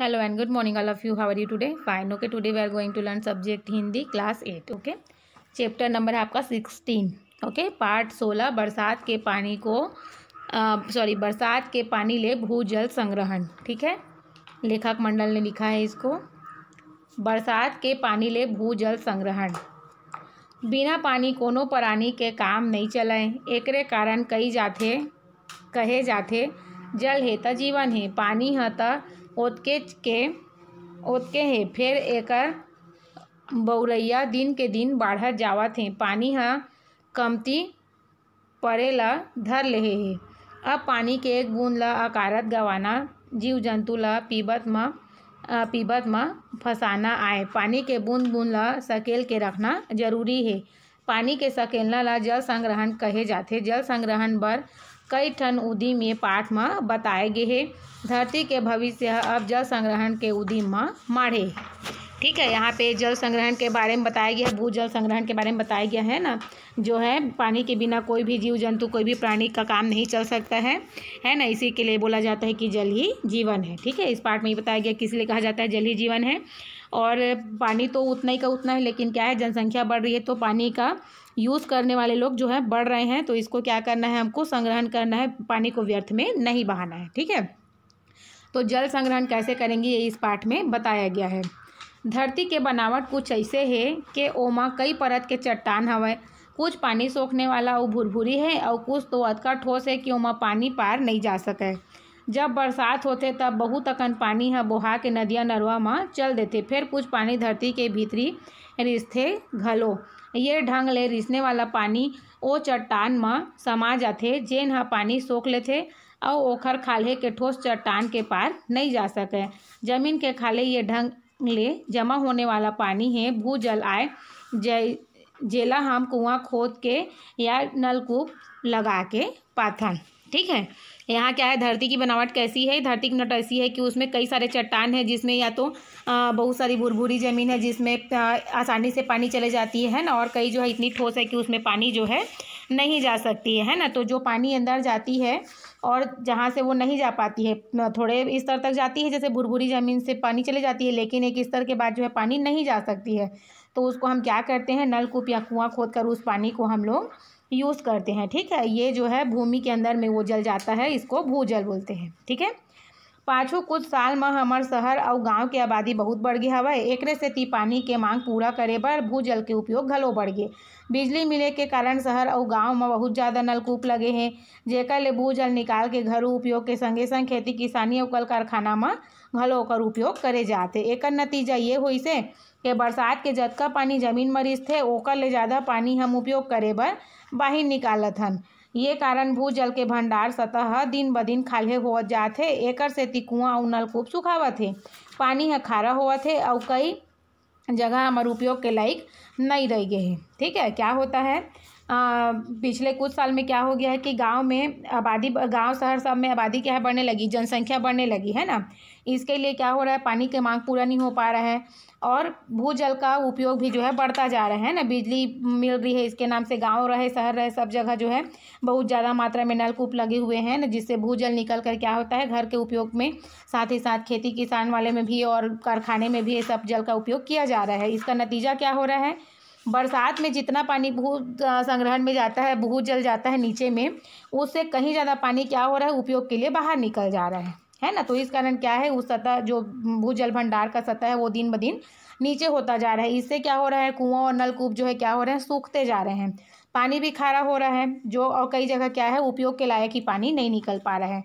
hello and good morning all of you how are you today fine okay today we are going to learn subject Hindi class eight okay chapter number है आपका sixteen okay part सोलह बरसात के पानी को sorry बरसात के पानी ले भू जल संग्रहण ठीक है लेखक मंडल ने लिखा है इसको बरसात के पानी ले भू जल संग्रहण बिना पानी कोनो परानी के काम नहीं चलें एकरे कारण कई जाते कहे जाते जल है तो जीवन है पानी है तो ओतके के ओतके हे फिर एकर बौरैया दिन के दिन बाढ़त जावत हे पानी ह कमती पड़े ल धर ले हे अब पानी के एक बूंद ल अकारत गवाना जीव जंतु ल पीबत म पीबत म फसाना आए पानी के बूंद बूंद ल सकेल के रखना जरूरी हे पानी के सकेलना ला जल संग्रहण कहे जाते जल संग्रहण बर कई ठन उदिम ये पाठ में बताए गए हे धरती के भविष्य अब जल संग्रहण के उदिम में माढ़े ठीक है यहाँ पे जल संग्रहण के बारे में बताया गया है भू जल संग्रहण के बारे में बताया गया है ना जो है पानी के बिना कोई भी जीव जंतु कोई भी प्राणी का काम नहीं चल सकता है है ना इसी के लिए बोला जाता है कि जल ही जीवन है ठीक है इस पार्ट में ये बताया गया किस लिए कहा जाता है जल ही जीवन है और पानी तो उतना ही का उतना है लेकिन क्या है जनसंख्या बढ़ रही है तो पानी का यूज़ करने वाले लोग जो है बढ़ रहे हैं तो इसको क्या करना है हमको संग्रहण करना है पानी को व्यर्थ में नहीं बहाना है ठीक है तो जल संग्रहण कैसे करेंगे ये इस पाठ में बताया गया है धरती के बनावट कुछ ऐसे है कि ओमा कई परत के चट्टान हवाए कुछ पानी सोखने वाला वो भुरभुरी है और कुछ तो अतका ठोस है कि ओमा पानी पार नहीं जा सके जब बरसात होते तब बहुत अकन पानी ह बोहा के नदिया नरवा म चल देते फिर कुछ पानी धरती के भीतरी रिसते घलो ये ढंग ले रिसने वाला पानी ओ चट्टान म समा जाते जेन ह पानी सोख लेते और ओखर खाले के ठोस चट्टान के पार नहीं जा सके जमीन के खाले ये ढंग ले जमा होने वाला पानी है भू जल आए जय जेला हम कुआं खोद के या नलकूप लगा के पाथन ठीक है यहाँ क्या है धरती की बनावट कैसी है धरती की बनावट ऐसी है कि उसमें कई सारे चट्टान है जिसमें या तो बहुत सारी भुरभुरी ज़मीन है जिसमें आसानी से पानी चले जाती है ना और कई जो है इतनी ठोस है कि उसमें पानी जो है नहीं जा सकती है ना तो जो पानी अंदर जाती है और जहाँ से वो नहीं जा पाती है थोड़े स्तर तक जाती है जैसे भुरभुरी ज़मीन से पानी चले जाती है लेकिन एक स्तर के बाद जो है पानी नहीं जा सकती है तो उसको हम क्या करते हैं नलकूप या कुआँ खोद कर उस पानी को हम लोग यूज़ करते हैं ठीक है ये जो है भूमि के अंदर में वो जल जाता है इसको भूजल बोलते हैं ठीक है पाछू कुछ साल में हमार शहर और गांव के आबादी बहुत बढ़ गई हवा एकरे सेती पानी के मांग पूरा करे पर भू जल के उपयोग घलो बढ़ गए बिजली मिले के कारण शहर और गांव में बहुत ज़्यादा नलकूप लगे हैं जेकर ले जल निकाल के घरों उपयोग के संगे संग खेती किसानी और कल कारखाना में घलो ओकर उपयोग करे जाते एक नतीजा ये से के बरसात के जतका पानी जमीन रिस थे ओकर ले ज़्यादा पानी हम उपयोग करे बर बाहर निकालत हन ये कारण भू जल के भंडार सतह ह दिन ब दिन खाले होवत जाते एकर सेती कुआँ और नलकूप सुखावत हे पानी ह खारा होवत हे और कई जगह हमारे उपयोग के लायक नहीं रह गए हैं ठीक है क्या होता है आ, पिछले कुछ साल में क्या हो गया है कि गांव में आबादी गांव शहर सब में आबादी क्या है बढ़ने लगी जनसंख्या बढ़ने लगी है ना इसके लिए क्या हो रहा है पानी की मांग पूरा नहीं हो पा रहा है और भूजल का उपयोग भी जो है बढ़ता जा रहा है ना बिजली मिल रही है इसके नाम से गांव रहे शहर रहे सब जगह जो है बहुत ज़्यादा मात्रा में नलकूप लगे हुए हैं ना जिससे भूजल निकल कर क्या होता है घर के उपयोग में साथ ही साथ खेती किसान वाले में भी और कारखाने में भी ये सब जल का उपयोग किया जा रहा है इसका नतीजा क्या हो रहा है बरसात में जितना पानी भू संग्रहण में जाता है भू जल जाता है नीचे में उससे कहीं ज़्यादा पानी क्या हो रहा है उपयोग के लिए बाहर निकल जा रहा है है ना तो इस कारण क्या है उस सतह जो भूजल भंडार का सतह है वो दिन ब दिन नीचे होता जा रहा है इससे क्या हो रहा है कुआं और नलकूप जो है क्या हो रहे हैं सूखते जा रहे हैं पानी भी खारा हो रहा है जो और कई जगह क्या है उपयोग के लायक ही पानी नहीं निकल पा रहा है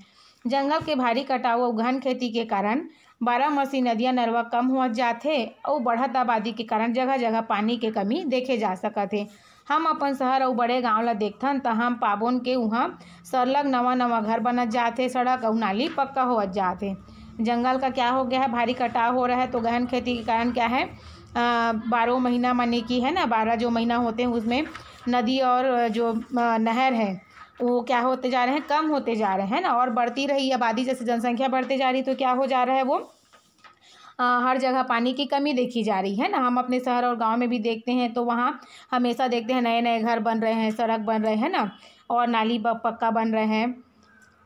जंगल के भारी कटाव और घन खेती के कारण बारामसी नदिया नरवा कम हो जाते और बढ़त आबादी के कारण जगह जगह पानी के कमी देखे जा सकत है हम अपन शहर और बड़े गाँव ला देखथन तो हम पाबोन के वहाँ सरलग नवा नवा घर बन जाते सड़क और नाली पक्का होवत जाते जंगल का क्या हो गया है भारी कटाव हो रहा है तो गहन खेती के कारण क्या है बारह महीना मानी की है ना बारह जो महीना होते हैं उसमें नदी और जो नहर है वो क्या होते जा रहे हैं कम होते जा रहे हैं ना और बढ़ती रही आबादी जैसे जनसंख्या बढ़ते जा रही तो क्या हो जा रहा है वो आ, हर जगह पानी की कमी देखी जा रही है ना हम अपने शहर और गांव में भी देखते हैं तो वहाँ हमेशा देखते हैं नए नए घर बन रहे हैं सड़क बन रहे हैं ना और नाली पक्का बन रहे हैं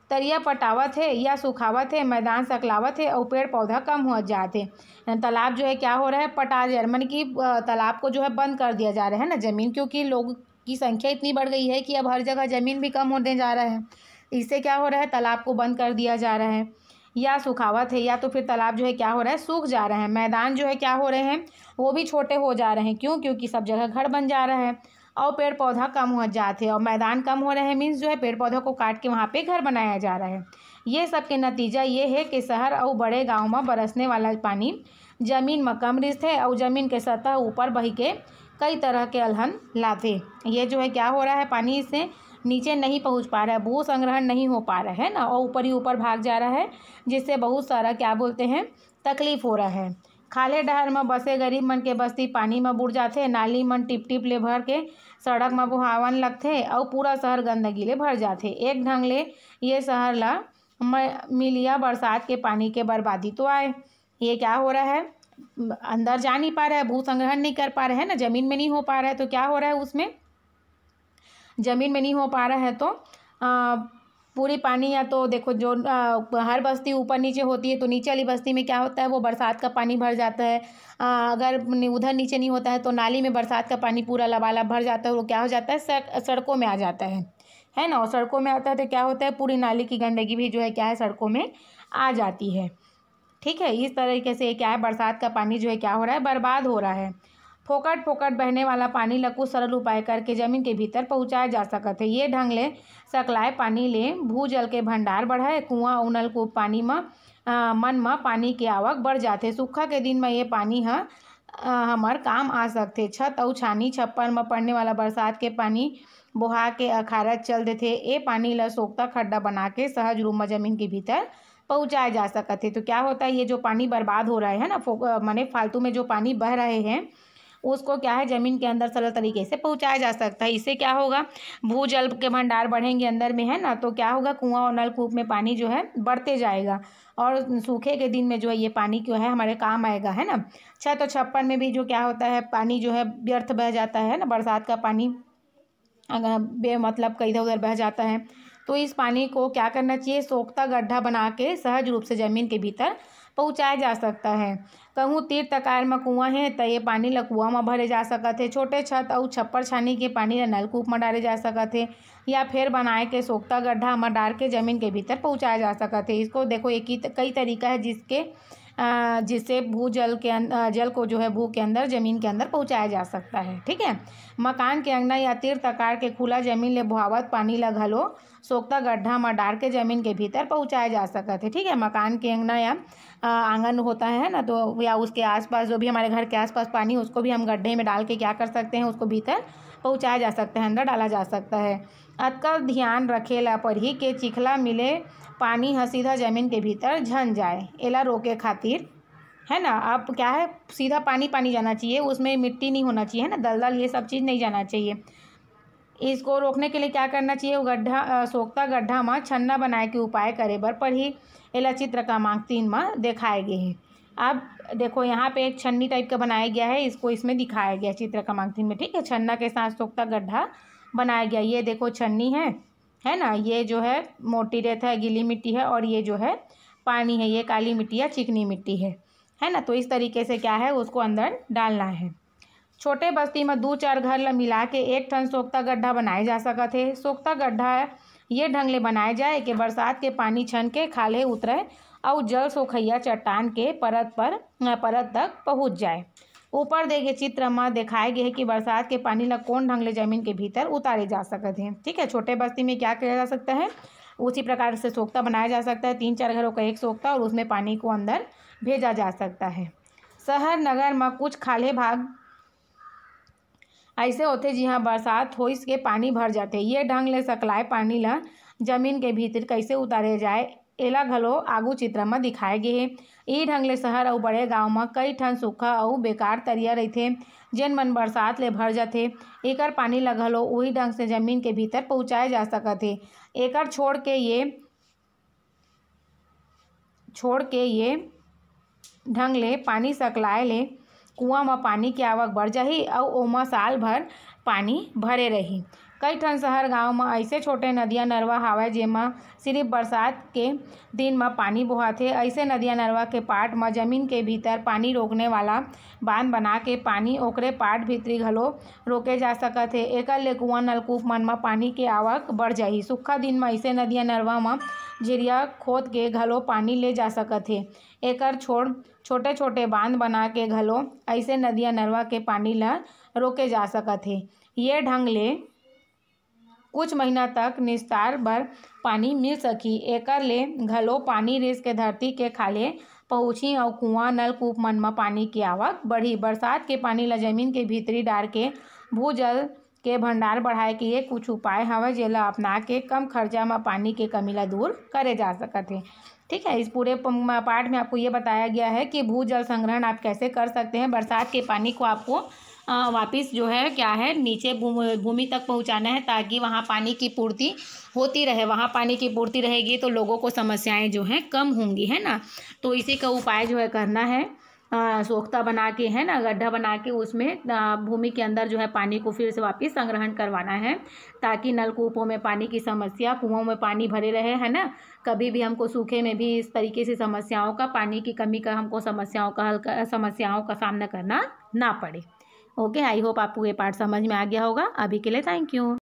तरिया पटावत है या सुखावत है मैदान सकलावत है और पेड़ पौधा कम हो जाते हैं तालाब जो है क्या हो रहा है पटा जा रहा है मन की तालाब को जो है बंद कर दिया जा रहा है ना ज़मीन क्योंकि लोग की संख्या इतनी बढ़ गई है कि अब हर जगह ज़मीन भी कम होने जा रहा है इससे क्या हो रहा है तालाब को बंद कर दिया जा रहा है या सुखावत है या तो फिर तालाब जो है क्या हो रहा है सूख जा रहे हैं मैदान जो है क्या हो रहे हैं वो भी छोटे हो जा रहे हैं क्यों क्योंकि सब जगह घर बन जा रहा है और पेड़ पौधा कम हो जाते हैं और मैदान कम हो रहे हैं मीन्स जो है पेड़ पौधों को काट के वहाँ पे घर बनाया जा रहा है ये सब के नतीजा ये है कि शहर और बड़े गाँव में बरसने वाला पानी जमीन में कम रिस्त है और ज़मीन के सतह ऊपर बही के कई तरह के अलहन लाते ये जो है क्या हो रहा है पानी इससे नीचे नहीं पहुंच पा रहा है भू संग्रहण नहीं हो पा रहा है ना और ऊपर ही ऊपर भाग जा रहा है जिससे बहुत सारा क्या बोलते हैं तकलीफ़ हो रहा है खाले डहर में बसे गरीब मन के बस्ती पानी में बुड़ जाते नाली मन टिप टिप ले भर के सड़क में बुहावन लगते और पूरा शहर गंदगी ले भर जाते एक ढंग ले ये शहर ला मिलिया बरसात के पानी के बर्बादी तो आए ये क्या हो रहा है अंदर जा नहीं पा रहा है भू संग्रहण नहीं कर पा रहा है ना ज़मीन में नहीं हो पा रहा है तो क्या हो रहा है उसमें ज़मीन में नहीं हो पा रहा है तो आ, पूरी पानी या तो देखो जो आ, हर बस्ती ऊपर नीचे होती है तो नीचे वाली बस्ती में क्या होता है वो बरसात का पानी भर जाता है आ, अगर उधर नीचे नहीं होता है तो नाली में बरसात का पानी पूरा लबालब भर जाता है वो क्या हो जाता है सड़कों में आ जाता है है ना और सड़कों में आता है तो क्या होता है पूरी नाली की गंदगी भी जो है क्या है सड़कों में आ जाती है ठीक है इस तरीके से क्या है बरसात का पानी जो है क्या हो रहा है बर्बाद हो रहा है फोकट फोकट बहने वाला पानी लकु कुछ सरल उपाय करके जमीन के भीतर पहुंचाया जा सकत है ये ढंग ले सकलाए पानी ले भू जल के भंडार बढ़ाए कुआं नल नलकूप पानी में मन में पानी के आवक बढ़ जाते सूखा के दिन में ये पानी ह हमर काम आ सकते छत और छानी छप्पर में पड़ने वाला बरसात के पानी बोहा के अखाड़ा चल देते ये पानी ल सोखता खड्डा बना के सहज रूप में जमीन के भीतर पहुँचाया जा सका थे तो क्या होता है ये जो पानी बर्बाद हो रहा है ना माने फालतू में जो पानी बह रहे हैं उसको क्या है ज़मीन के अंदर सरल तरीके से पहुंचाया जा सकता है इससे क्या होगा भूजल के भंडार बढ़ेंगे अंदर में है ना तो क्या होगा कुआं और नलकूप में पानी जो है बढ़ते जाएगा और सूखे के दिन में जो है ये पानी जो है हमारे काम आएगा है ना छः तो छप्पन में भी जो क्या होता है पानी जो है व्यर्थ बह जाता है ना बरसात का पानी अगर बे मतलब कहीं इधर उधर बह जाता है तो इस पानी को क्या करना चाहिए सोखता गड्ढा बना के सहज रूप से ज़मीन के भीतर पहुँचाया जा सकता है कहूँ तीर तकार में कुआँ है तो ये पानी ल कुआ में भरे जा सकत है छोटे छत और छप्पर छानी के पानी ल नलकूप में डाले जा सकत है या फिर बनाए के सोखता गड्ढा में डाल के ज़मीन के भीतर पहुँचाया जा सकत है इसको देखो एक ही कई तरीका है जिसके जिससे भू जल के अं-, जल को जो है भू के अंदर ज़मीन के अंदर पहुँचाया जा सकता है ठीक है मकान के अंगना या तीर्थ आकार के खुला जमीन ले भुआवत पानी ल घलो सोखता गड्ढा में डाल के जमीन के भीतर पहुँचाया जा सकता है ठीक है मकान के अंगना या आंगन होता है ना तो या उसके आसपास जो भी हमारे घर के आसपास पानी उसको भी हम गड्ढे में डाल के क्या कर सकते हैं उसको भीतर पहुँचाया जा सकता है अंदर डाला जा सकता है अतकर ध्यान रखे रखेला पड़ी के चिखला मिले पानी ह सीधा जमीन के भीतर झन जाए एला रोके खातिर है ना अब क्या है सीधा पानी पानी जाना चाहिए उसमें मिट्टी नहीं होना चाहिए है ना दलदल ये सब चीज़ नहीं जाना चाहिए इसको रोकने के लिए क्या करना चाहिए गड्ढा सोखता गड्ढा में छन्ना बनाए के उपाय करे बर पर ही एला चित्र का मांग तीन में दिखाए गए हैं अब देखो यहाँ पे एक छन्नी टाइप का बनाया गया है इसको इसमें दिखाया गया चित्र मांग तीन में ठीक है छन्ना के साथ सोखता गड्ढा बनाया गया ये देखो छन्नी है है ना ये जो है मोटी रेत है गीली मिट्टी है और ये जो है पानी है ये काली मिट्टी या चिकनी मिट्टी है है ना तो इस तरीके से क्या है उसको अंदर डालना है छोटे बस्ती में दो चार घर मिला के एक ठन सोखता गड्ढा बनाए जा सका थे सोखता गड्ढा ये ढंग ले बनाया जाए कि बरसात के पानी छन के खाले उतरे और जल सोखैया चट्टान के परत पर परत तक पहुँच जाए ऊपर दे गए चित्र में दिखाए गए है कि बरसात के पानी ला कौन ढंग ले जमीन के भीतर उतारे जा सकते हैं ठीक है छोटे बस्ती में क्या किया जा सकता है उसी प्रकार से सोखता बनाया जा सकता है तीन चार घरों का एक सोखता और उसमें पानी को अंदर भेजा जा सकता है शहर नगर में कुछ खाले भाग ऐसे होते जिहाँ बरसात हो के पानी भर जाते ये ढंग ले सकलाए पानी ला जमीन के भीतर कैसे उतारे जाए एला घलो आगू चित्र में दिखाए गए हे इही ढंग ले शहर अउ बड़े गाँव में कई ठन सूखा अउ बेकार तरिया रहिथे जेन मन बरसात ले भर जाथे एकर पानी ला घलो उही ढंग से जमीन के भीतर पहुँचाए जा सकत हे एकर छोड़ के ये छोड़ के ये ढंग ले पानी सकलाए ले कुआ में पानी के आवक बढ़ जाही और ओमा साल भर पानी भरे रही कई ठन शहर गाँव में ऐसे छोटे नदिया नरवा हावय जेमा सिर्फ बरसात के दिन में पानी थे ऐसे नदिया नरवा के पाट में जमीन के भीतर पानी रोकने वाला बांध बना के पानी ओकरे पाट भीतरी घलो रोके जा सकत है एकर ले कुआ नलकूप मन में पानी के आवक बढ़ जा सूखा दिन में ऐसे नदिया नरवा में जिरिया खोद के घलो पानी ले जा सकत है एकर छोड़ छोटे छोटे बांध बना के घलो ऐसे नदिया नरवा के पानी ल रोके जा सकत है ये ढंग ले कुछ महीना तक निस्तार बर पानी मिल सकी एकर ले पानी रेस के धरती के खाले पहुँची और कुआँ नलकूप मन में पानी की आवक बढ़ी बरसात के पानी ल जमीन के भीतरी भू भूजल के भंडार बढ़ाए के ये कुछ उपाय हवय जेला अपना के कम खर्चा में पानी के कमी ला दूर करे जा सकत है ठीक है इस पूरे पार्ट में आपको ये बताया गया है कि जल संग्रहण आप कैसे कर सकते हैं बरसात के पानी को आपको वापस जो है क्या है नीचे भूमि तक पहुंचाना है ताकि वहाँ पानी की पूर्ति होती रहे वहाँ पानी की पूर्ति रहेगी तो लोगों को समस्याएं जो हैं कम होंगी है ना तो इसी का उपाय जो है करना है सोख्ता बना के है ना गड्ढा बना के उसमें भूमि के अंदर जो है पानी को फिर से वापस संग्रहण करवाना है ताकि नलकूपों में पानी की समस्या कुओं में पानी भरे रहे है ना कभी भी हमको सूखे में भी इस तरीके से समस्याओं का पानी की कमी का हमको समस्याओं का हल समस्याओं का सामना करना ना पड़े ओके आई होप आपको ये पार्ट समझ में आ गया होगा अभी के लिए थैंक यू